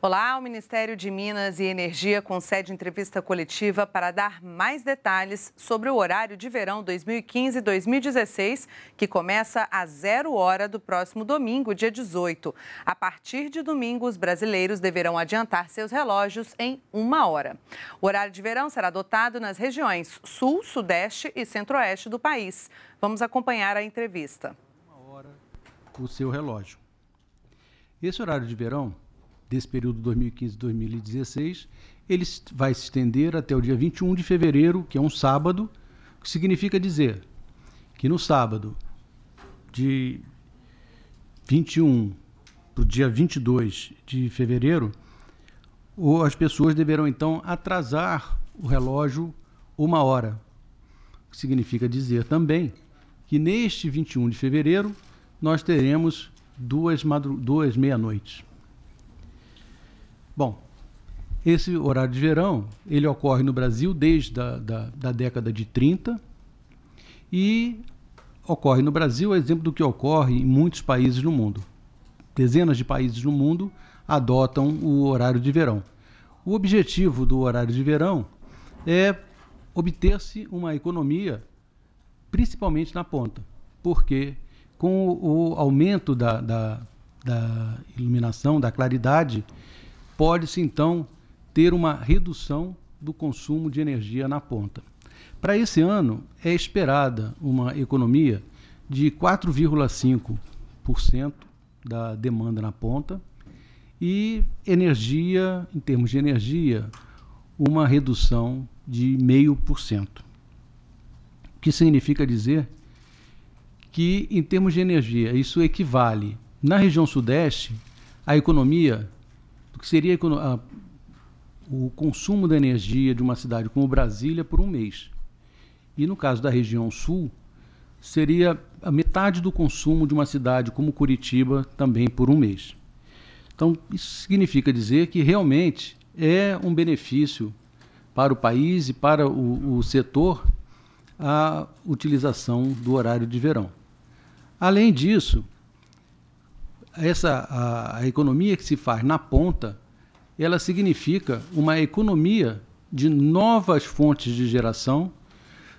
Olá, o Ministério de Minas e Energia concede entrevista coletiva para dar mais detalhes sobre o horário de verão 2015-2016, que começa a zero hora do próximo domingo, dia 18. A partir de domingo, os brasileiros deverão adiantar seus relógios em uma hora. O horário de verão será adotado nas regiões Sul, Sudeste e Centro-Oeste do país. Vamos acompanhar a entrevista. Uma hora, o seu relógio. Esse horário de verão desse período 2015-2016, ele vai se estender até o dia 21 de fevereiro, que é um sábado, o que significa dizer que no sábado de 21 para o dia 22 de fevereiro, as pessoas deverão então atrasar o relógio uma hora. O que significa dizer também que neste 21 de fevereiro nós teremos duas, duas meia-noites. Bom, esse horário de verão, ele ocorre no Brasil desde a da, da década de 30 e ocorre no Brasil, é exemplo do que ocorre em muitos países no mundo. Dezenas de países no mundo adotam o horário de verão. O objetivo do horário de verão é obter-se uma economia, principalmente na ponta, porque com o aumento da, da, da iluminação, da claridade, pode-se então ter uma redução do consumo de energia na ponta. Para esse ano, é esperada uma economia de 4,5% da demanda na ponta e energia, em termos de energia, uma redução de 0,5%. O que significa dizer que, em termos de energia, isso equivale, na região Sudeste, a economia o que seria a, o consumo da energia de uma cidade como Brasília por um mês. E no caso da região sul, seria a metade do consumo de uma cidade como Curitiba também por um mês. Então, isso significa dizer que realmente é um benefício para o país e para o, o setor a utilização do horário de verão. Além disso, essa a, a economia que se faz na ponta, ela significa uma economia de novas fontes de geração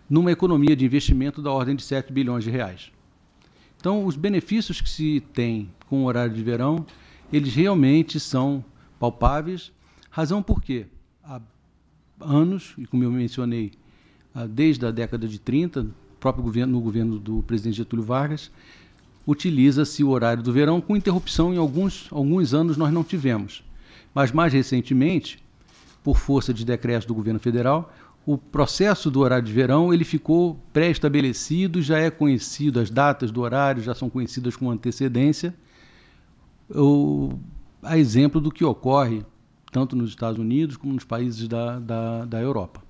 numa economia de investimento da ordem de 7 bilhões de reais. Então, os benefícios que se tem com o horário de verão, eles realmente são palpáveis, razão porque há anos, e como eu mencionei, desde a década de 30, próprio governo, no governo do presidente Getúlio Vargas, utiliza-se o horário do verão com interrupção em alguns, alguns anos nós não tivemos. Mas mais recentemente, por força de decreto do governo federal, o processo do horário de verão ele ficou pré-estabelecido, já é conhecido, as datas do horário já são conhecidas com antecedência. O, a exemplo do que ocorre tanto nos Estados Unidos como nos países da, da, da Europa.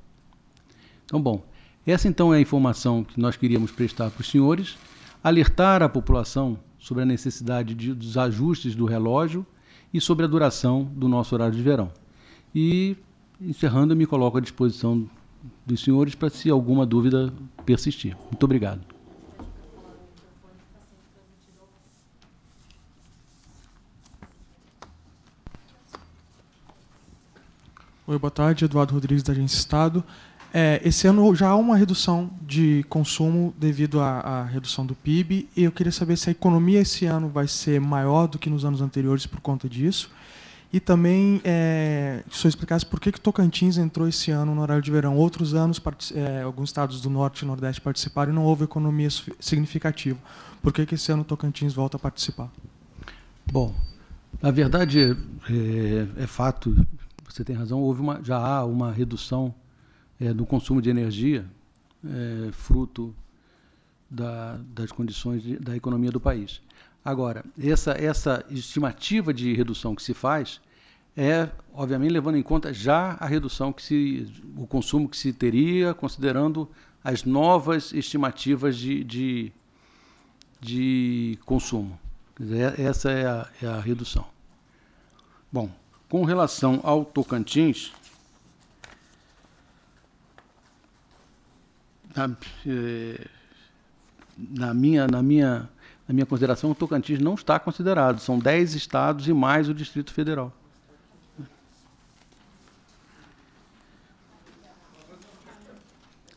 Então, bom, essa então é a informação que nós queríamos prestar para os senhores alertar a população sobre a necessidade de, dos ajustes do relógio e sobre a duração do nosso horário de verão. E, encerrando, me coloco à disposição dos senhores para se alguma dúvida persistir. Muito obrigado. Oi, boa tarde. Eduardo Rodrigues, da Agência Estado. É, esse ano já há uma redução de consumo devido à, à, redução do PIB e eu queria saber se a economia esse ano vai ser maior do que nos anos anteriores por conta disso e também é, que o senhor explicasse por que, que Tocantins entrou esse ano no horário de verão. Outros anos, é, alguns estados do Norte e Nordeste participaram e não houve economia significativa. Por que, que esse ano Tocantins volta a participar? Bom, na verdade, é, é fato, você tem razão, houve uma, já há uma redução é, do consumo de energia, é, fruto da, das condições de, da economia do país. Agora, essa, essa estimativa de redução que se faz é, obviamente, levando em conta já a redução que se, o consumo que se teria, considerando as novas estimativas de, de, de consumo. É, essa é a, é a redução. Bom, com relação ao Tocantins, na, eh, na, minha, na, minha, na minha consideração, o Tocantins não está considerado. São dez estados e mais o Distrito Federal.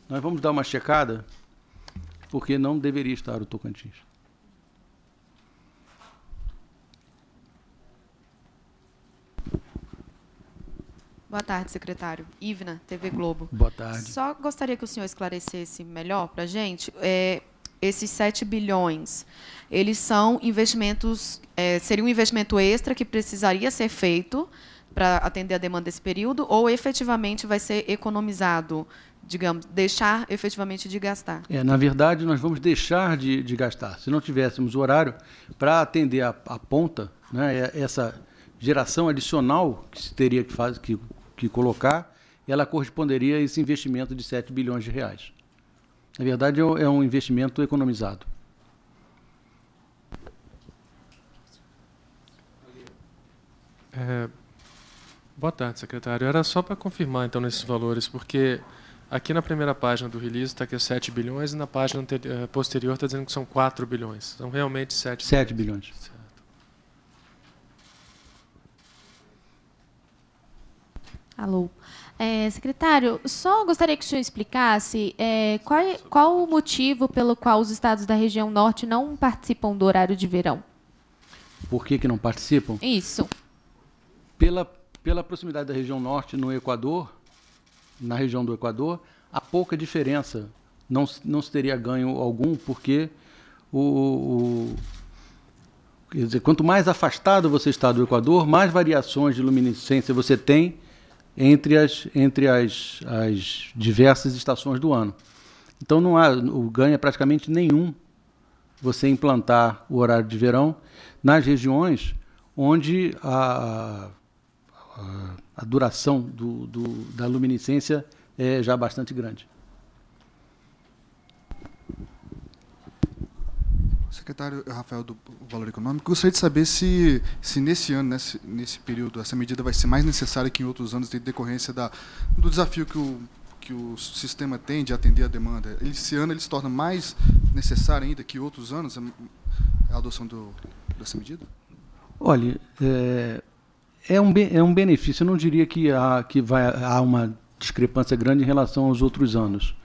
Nós vamos dar uma checada, porque não deveria estar o Tocantins. Boa tarde, secretário. Ivna, TV Globo. Boa tarde. Só gostaria que o senhor esclarecesse melhor para a gente. É, esses 7 bilhões, eles são investimentos, é, seria um investimento extra que precisaria ser feito para atender a demanda desse período, ou efetivamente vai ser economizado, digamos, deixar efetivamente de gastar? É, na verdade, nós vamos deixar de, de gastar. Se não tivéssemos o horário para atender a, a ponta, né, é, essa geração adicional que se teria que fazer, que que colocar, ela corresponderia a esse investimento de 7 bilhões de reais. Na verdade, é, é um investimento economizado. É, boa tarde, secretário. Era só para confirmar, então, nesses valores, porque aqui na primeira página do release está que é 7 bilhões e na página eh, posterior está dizendo que são 4 bilhões. São realmente 7 7 bilhões. bilhões. Alô. É, secretário, só gostaria que o senhor explicasse é, qual, é, qual o motivo pelo qual os estados da região norte não participam do horário de verão. Por que, que não participam? Isso. Pela, pela proximidade da região norte no Equador, na região do Equador, há pouca diferença. Não, não se teria ganho algum, porque o, o Quer dizer, quanto mais afastado você está do Equador, mais variações de luminescência você tem entre as, entre as, as diversas estações do ano. Então não há o ganho é praticamente nenhum você implantar o horário de verão nas regiões onde a, a, a duração do, do, da luminiscência é já bastante grande. Secretário Rafael do Valor Econômico, gostaria de saber se, se nesse ano, nesse, né, nesse período, essa medida vai ser mais necessária que em outros anos, de decorrência da, do desafio que o, que o sistema tem de atender a demanda. Esse ano ele se torna mais necessário ainda que outros anos a adoção do, dessa medida? Olha, é, é, um, é um benefício. Eu não diria que há, que vai, há uma discrepância grande em relação aos outros anos.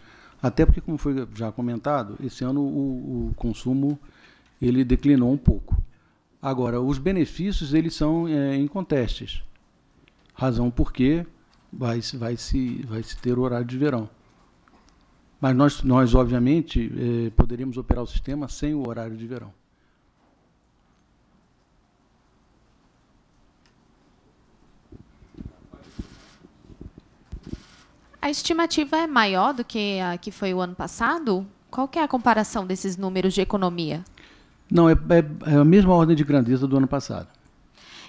Até porque, como foi já comentado, esse ano o, o consumo ele declinou um pouco. Agora, os benefícios eles são é, incontestes. Razão porque vai, vai, se, vai se ter o horário de verão. Mas nós, nós obviamente, é, poderíamos operar o sistema sem o horário de verão. A estimativa é maior do que a que foi o ano passado? Qual que é a comparação desses números de economia? Não, é, é, é, a mesma ordem de grandeza do ano passado.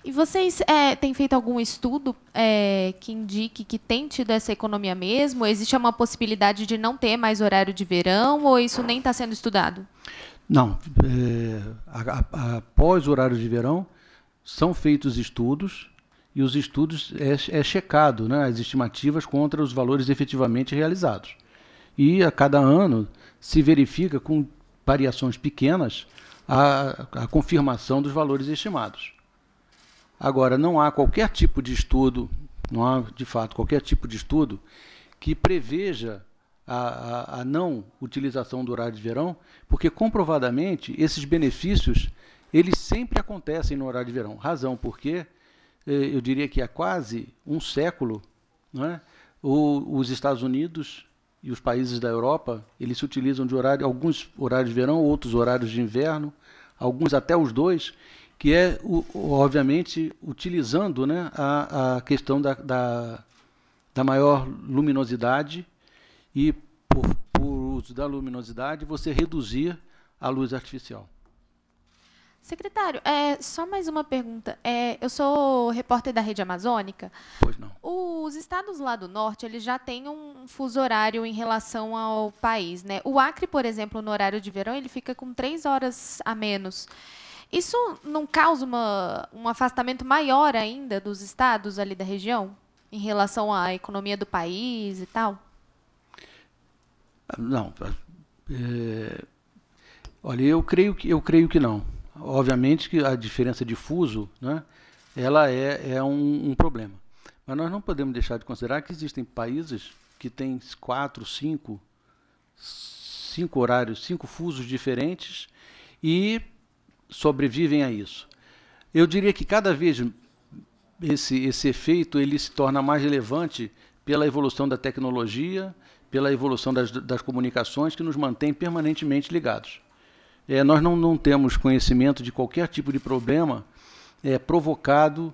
E vocês é, têm feito algum estudo é, que indique que tem tido essa economia mesmo? Existe uma possibilidade de não ter mais horário de verão ou isso nem está sendo estudado? Não. É, após o horário de verão, são feitos estudos e os estudos é, é checado né, as estimativas contra os valores efetivamente realizados. E a cada ano se verifica com variações pequenas a, a confirmação dos valores estimados. Agora, não há qualquer tipo de estudo, não há de fato qualquer tipo de estudo que preveja a, a, a não utilização do horário de verão, porque comprovadamente esses benefícios eles sempre acontecem no horário de verão. Razão porque é, eu diria que há quase um século, é? o, os Estados Unidos e os países da Europa eles se utilizam de horário, alguns horários de verão, outros horários de inverno, alguns até os dois, que é, obviamente, utilizando né, a, a questão da, da, da, maior luminosidade e, por, por uso da luminosidade, você reduzir a luz artificial. Secretário, é, só mais uma pergunta. É, eu sou repórter da Rede Amazônica. Pois não. O os estados lá do norte, eles já têm um fuso horário em relação ao país, né? O Acre, por exemplo, no horário de verão, ele fica com três horas a menos. Isso não causa uma, um afastamento maior ainda dos estados ali da região? Em relação à economia do país e tal? Ah, não. É, olha, eu creio, que, eu creio que não. Obviamente que a diferença de fuso, né, ela é, é um, um problema. Mas nós não podemos deixar de considerar que existem países que têm quatro, cinco, cinco horários, cinco fusos diferentes e sobrevivem a isso. Eu diria que cada vez esse, esse efeito ele se torna mais relevante pela evolução da tecnologia, pela evolução das, das comunicações que nos mantém permanentemente ligados. É, nós não, não temos conhecimento de qualquer tipo de problema é, provocado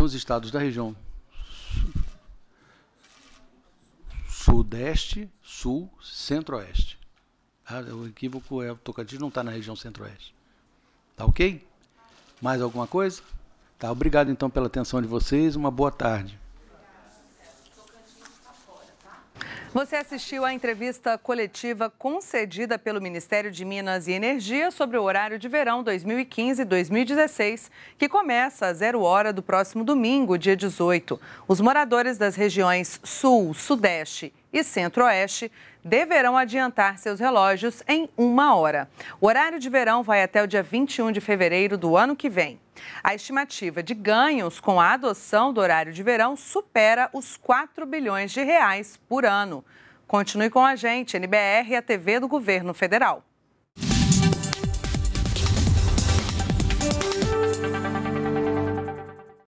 são os estados da região Sudeste, Sul, Centro-Oeste. Ah, o equívoco é o Tocantins não está na região Centro-Oeste. Tá ok? Mais alguma coisa? Tá, obrigado então pela atenção de vocês. Uma boa tarde. Você assistiu à entrevista coletiva concedida pelo Ministério de Minas e Energia sobre o horário de verão 2015-2016, que começa a zero hora do próximo domingo, dia 18. Os moradores das regiões Sul, Sudeste e Centro-Oeste deverão adiantar seus relógios em uma hora. O horário de verão vai até o dia 21 de fevereiro do ano que vem. A estimativa de ganhos com a adoção do horário de verão supera os 4 bilhões de reais por ano. Continue com a gente, NBR e a TV do Governo Federal.